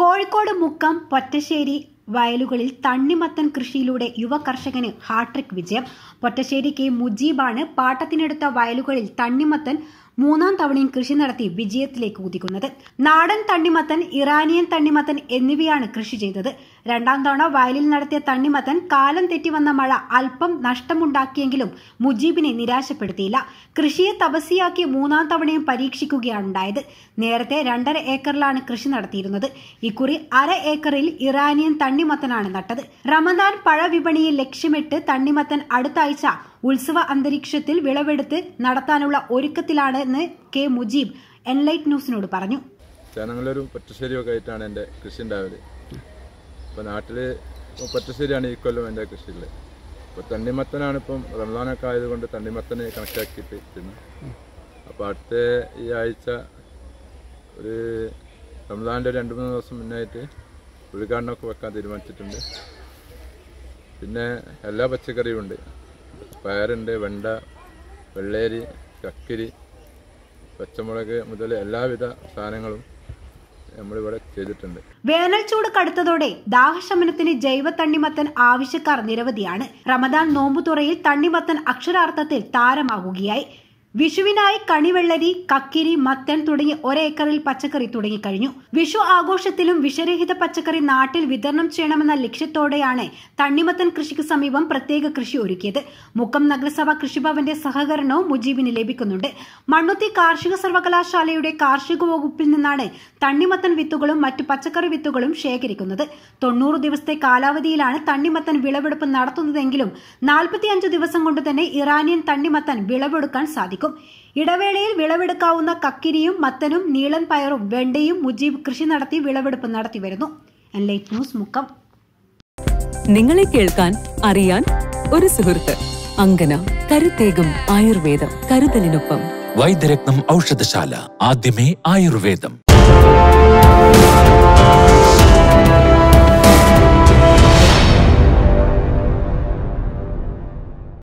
കോഴിക്കോട് മുക്കം പൊറ്റശ്ശേരി വയലുകളിൽ തണ്ണിമത്തൻ കൃഷിയിലൂടെ യുവ കർഷകന് ഹാട്രിക് വിജയം പൊറ്റശ്ശേരി കെ മുജീബാണ് പാട്ടത്തിനെടുത്ത വയലുകളിൽ തണ്ണിമത്തൻ മൂന്നാം തവണയും കൃഷി നടത്തി വിജയത്തിലേക്ക് കുതിക്കുന്നത് നാടൻ തണ്ണിമത്തൻ ഇറാനിയൻ തണ്ണിമത്തൻ എന്നിവയാണ് കൃഷി ചെയ്തത് രണ്ടാം തവണ വയലിൽ നടത്തിയ തണ്ണിമത്തൻ കാലം തെറ്റി വന്ന മഴ അല്പം നഷ്ടമുണ്ടാക്കിയെങ്കിലും മുജീബിനെ നിരാശപ്പെടുത്തിയില്ല കൃഷിയെ തപസ്സിയാക്കി മൂന്നാം തവണയും പരീക്ഷിക്കുകയാണുണ്ടായത് നേരത്തെ രണ്ടര ഏക്കറിലാണ് കൃഷി നടത്തിയിരുന്നത് ഇക്കുറി അര ഏക്കറിൽ ഇറാനിയൻ തണ്ണിമത്തനാണ് നട്ടത് റമദാൻ പഴ ലക്ഷ്യമിട്ട് തണ്ണിമത്തൻ അടുത്താഴ്ച ഉത്സവ അന്തരീക്ഷത്തിൽ വിളവെടുത്ത് നടത്താനുള്ള ഒരുക്കത്തിലാണ് എന്ന് കെ മുജീബ് എൻലൈറ്റ് ന്യൂസിനോട് പറഞ്ഞു ചനങ്ങളൊരു പച്ചശ്ശേരിയൊക്കെ ആയിട്ടാണ് എൻ്റെ കൃഷി ഉണ്ടാവല് ഇപ്പം നാട്ടിൽ പച്ചശ്ശേരിയാണ് ഈ കൊല്ലം എൻ്റെ കൃഷിയുള്ളത് ഇപ്പം തണ്ണിമത്തനാണ് ഇപ്പം റംസാനൊക്കെ ആയതുകൊണ്ട് തണ്ണിമത്തനെ കണക്കാക്കിയിട്ട് ഇരിക്കുന്നത് അപ്പോൾ അടുത്ത ഈ ആഴ്ച ഒരു റംസാൻ്റെ രണ്ട് മൂന്ന് ദിവസം മുന്നായിട്ട് ഉദ്ഘാടനമൊക്കെ വെക്കാൻ തീരുമാനിച്ചിട്ടുണ്ട് പിന്നെ എല്ലാ പച്ചക്കറിയും ഉണ്ട് പയറുണ്ട് വെണ്ട വെള്ളേരി കക്കിരി പച്ചമുളക് മുതൽ എല്ലാവിധ സാധനങ്ങളും നമ്മളിവിടെ വേനൽ ചൂട് കടുത്തതോടെ ദാഹശമനത്തിന് ജൈവ തണ്ണിമത്തൻ ആവശ്യക്കാർ നിരവധിയാണ് റമദാൻ നോമ്പുതുറയിൽ തണ്ണിമത്തൻ അക്ഷരാർത്ഥത്തിൽ താരമാകുകയായി വിഷുവിനായി കണിവെള്ളരി കക്കിരി മത്തൻ തുടങ്ങി ഒരേക്കറിൽ പച്ചക്കറി തുടങ്ങിക്കഴിഞ്ഞു വിഷു ആഘോഷത്തിലും വിഷരഹിത പച്ചക്കറി നാട്ടിൽ വിതരണം ചെയ്യണമെന്ന ലക്ഷ്യത്തോടെയാണ് തണ്ണിമത്തൻ കൃഷിക്ക് സമീപം പ്രത്യേക കൃഷി ഒരുക്കിയത് മുക്കം നഗരസഭ കൃഷിഭവന്റെ സഹകരണവും മുജീബിന് ലഭിക്കുന്നുണ്ട് മണ്ണുത്തി കാർഷിക സർവകലാശാലയുടെ കാർഷിക വകുപ്പിൽ നിന്നാണ് തണ്ണിമത്തൻ വിത്തുകളും മറ്റു പച്ചക്കറി വിത്തുകളും ശേഖരിക്കുന്നത് തൊണ്ണൂറ് ദിവസത്തെ കാലാവധിയിലാണ് തണ്ണിമത്തൻ വിളവെടുപ്പ് നടത്തുന്നതെങ്കിലും നാൽപ്പത്തിയഞ്ച് ദിവസം കൊണ്ട് തന്നെ ഇറാനിയൻ തണ്ണിമത്തൻ വിളവെടുക്കാൻ സാധിക്കും കൊടുക്കും ഇടവേളയിൽ വിളവെടുക്കാവുന്ന കക്കിരിയും മത്തനും നീളൻ പയറും വെണ്ടയും മുജീബ് കൃഷി നടത്തി വിളവെടുപ്പ് നടത്തി വരുന്നു ലൈറ്റ് ന്യൂസ് മുക്കം നിങ്ങളെ കേൾക്കാൻ അറിയാൻ ഒരു സുഹൃത്ത് അങ്കന കരുത്തേകും ആയുർവേദം കരുതലിനൊപ്പം വൈദ്യരത്നം ഔഷധശാല ആദ്യമേ ആയുർവേദം